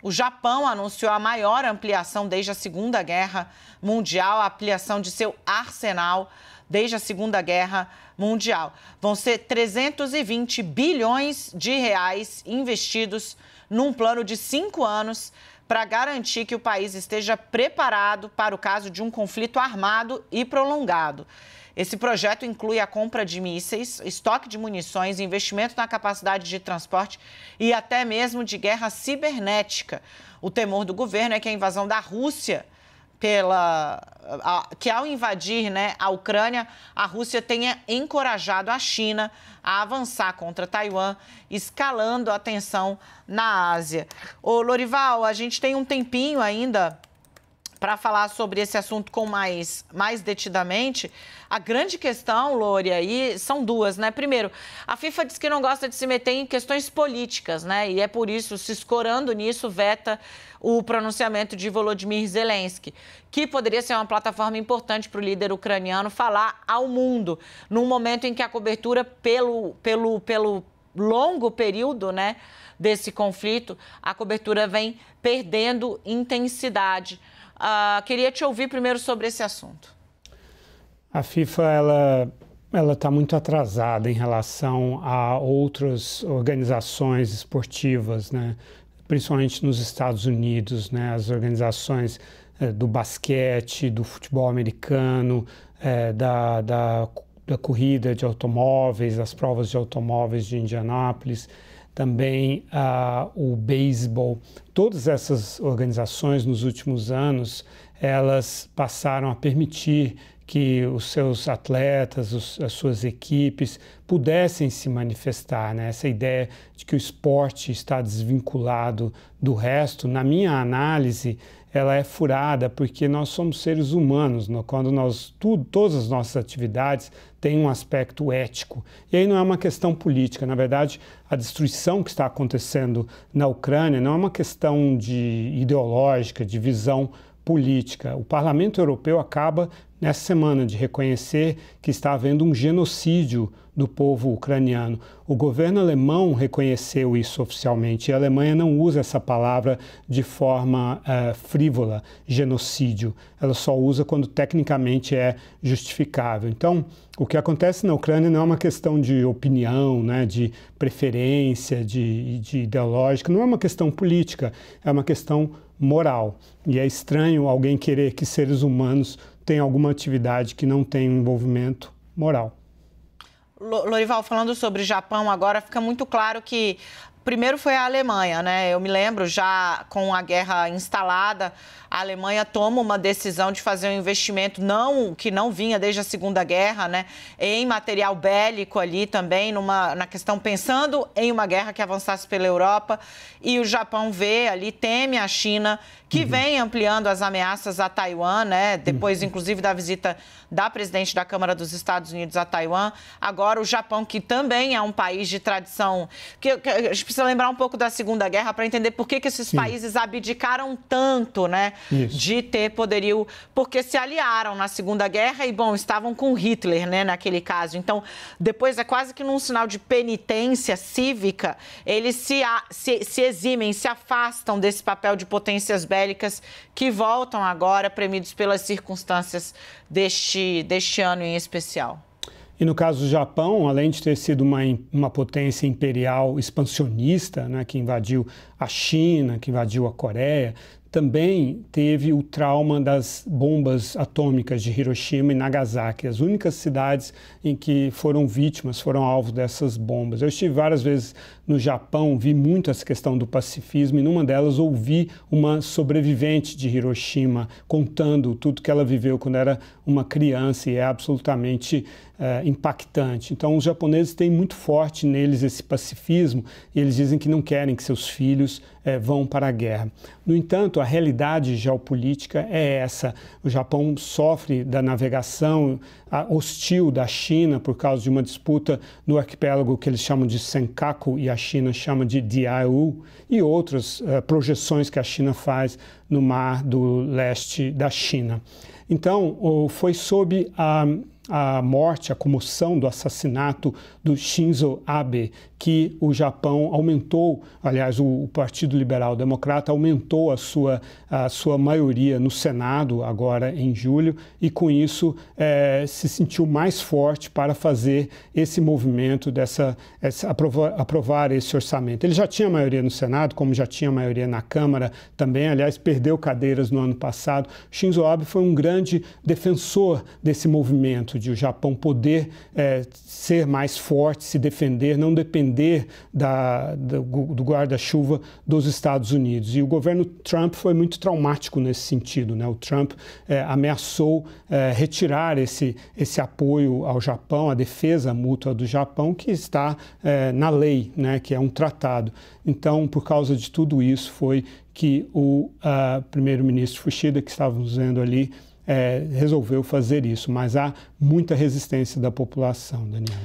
O Japão anunciou a maior ampliação desde a Segunda Guerra Mundial, a ampliação de seu arsenal desde a Segunda Guerra Mundial. Vão ser 320 bilhões de reais investidos num plano de cinco anos para garantir que o país esteja preparado para o caso de um conflito armado e prolongado. Esse projeto inclui a compra de mísseis, estoque de munições, investimento na capacidade de transporte e até mesmo de guerra cibernética. O temor do governo é que a invasão da Rússia pela a, que ao invadir né, a Ucrânia, a Rússia tenha encorajado a China a avançar contra Taiwan, escalando a tensão na Ásia. Ô, Lorival, a gente tem um tempinho ainda para falar sobre esse assunto com mais, mais detidamente. A grande questão, Lori, aí são duas, né? Primeiro, a FIFA diz que não gosta de se meter em questões políticas, né? E é por isso, se escorando nisso, veta o pronunciamento de Volodymyr Zelensky, que poderia ser uma plataforma importante para o líder ucraniano falar ao mundo, num momento em que a cobertura pelo, pelo, pelo longo período, né? Desse conflito, a cobertura vem perdendo intensidade. Uh, queria te ouvir primeiro sobre esse assunto. A FIFA ela ela está muito atrasada em relação a outras organizações esportivas, né? principalmente nos Estados Unidos, né? as organizações eh, do basquete, do futebol americano, eh, da, da, da corrida de automóveis, das provas de automóveis de Indianápolis também o beisebol. Todas essas organizações nos últimos anos elas passaram a permitir que os seus atletas, os, as suas equipes pudessem se manifestar. Né? Essa ideia de que o esporte está desvinculado do resto, na minha análise, ela é furada porque nós somos seres humanos. No, quando nós todas as nossas atividades têm um aspecto ético. E aí não é uma questão política. Na verdade, a destruição que está acontecendo na Ucrânia não é uma questão de ideológica, de visão política. O Parlamento Europeu acaba nessa semana de reconhecer que está havendo um genocídio do povo ucraniano. O governo alemão reconheceu isso oficialmente e a Alemanha não usa essa palavra de forma uh, frívola, genocídio. Ela só usa quando tecnicamente é justificável. Então, o que acontece na Ucrânia não é uma questão de opinião, né, de preferência, de, de ideológica, não é uma questão política, é uma questão moral. E é estranho alguém querer que seres humanos tenham alguma atividade que não tenha um envolvimento moral. Lorival, falando sobre o Japão agora, fica muito claro que primeiro foi a Alemanha, né? Eu me lembro já com a guerra instalada, a Alemanha toma uma decisão de fazer um investimento não que não vinha desde a Segunda Guerra, né, em material bélico ali também numa na questão pensando em uma guerra que avançasse pela Europa e o Japão vê ali teme a China que uhum. vem ampliando as ameaças a Taiwan, né? Depois uhum. inclusive da visita da presidente da Câmara dos Estados Unidos a Taiwan, agora o Japão que também é um país de tradição que, que a gente precisa precisa lembrar um pouco da Segunda Guerra para entender por que, que esses Sim. países abdicaram tanto, né? De ter poderio. Porque se aliaram na Segunda Guerra e, bom, estavam com Hitler, né? Naquele caso. Então, depois é quase que num sinal de penitência cívica, eles se, a, se, se eximem, se afastam desse papel de potências bélicas que voltam agora, premidos pelas circunstâncias deste, deste ano em especial. E no caso do Japão, além de ter sido uma, uma potência imperial expansionista, né, que invadiu a China, que invadiu a Coreia, também teve o trauma das bombas atômicas de Hiroshima e Nagasaki, as únicas cidades em que foram vítimas, foram alvo dessas bombas. Eu estive várias vezes no Japão, vi muito essa questão do pacifismo e numa delas ouvi uma sobrevivente de Hiroshima contando tudo que ela viveu quando era uma criança e é absolutamente é, impactante. Então, os japoneses têm muito forte neles esse pacifismo e eles dizem que não querem que seus filhos é, vão para a guerra. No entanto, a realidade geopolítica é essa. O Japão sofre da navegação hostil da China por causa de uma disputa no arquipélago que eles chamam de Senkaku e a China chama de Diaoyu e outras é, projeções que a China faz no mar do leste da China. Então, foi sob a a morte, a comoção do assassinato do Shinzo Abe, que o Japão aumentou, aliás, o, o Partido Liberal Democrata aumentou a sua, a sua maioria no Senado agora em julho e com isso é, se sentiu mais forte para fazer esse movimento dessa essa, aprovar, aprovar esse orçamento. Ele já tinha maioria no Senado, como já tinha maioria na Câmara também, aliás, perdeu cadeiras no ano passado. Shinzo Abe foi um grande defensor desse movimento de o Japão poder é, ser mais forte, se defender, não depender da, da, do guarda-chuva dos Estados Unidos. E o governo Trump foi muito traumático nesse sentido. Né? O Trump é, ameaçou é, retirar esse, esse apoio ao Japão, a defesa mútua do Japão, que está é, na lei, né? que é um tratado. Então, por causa de tudo isso, foi que o ah, primeiro-ministro Fushida, que estávamos vendo ali, é, resolveu fazer isso, mas há muita resistência da população, Daniel.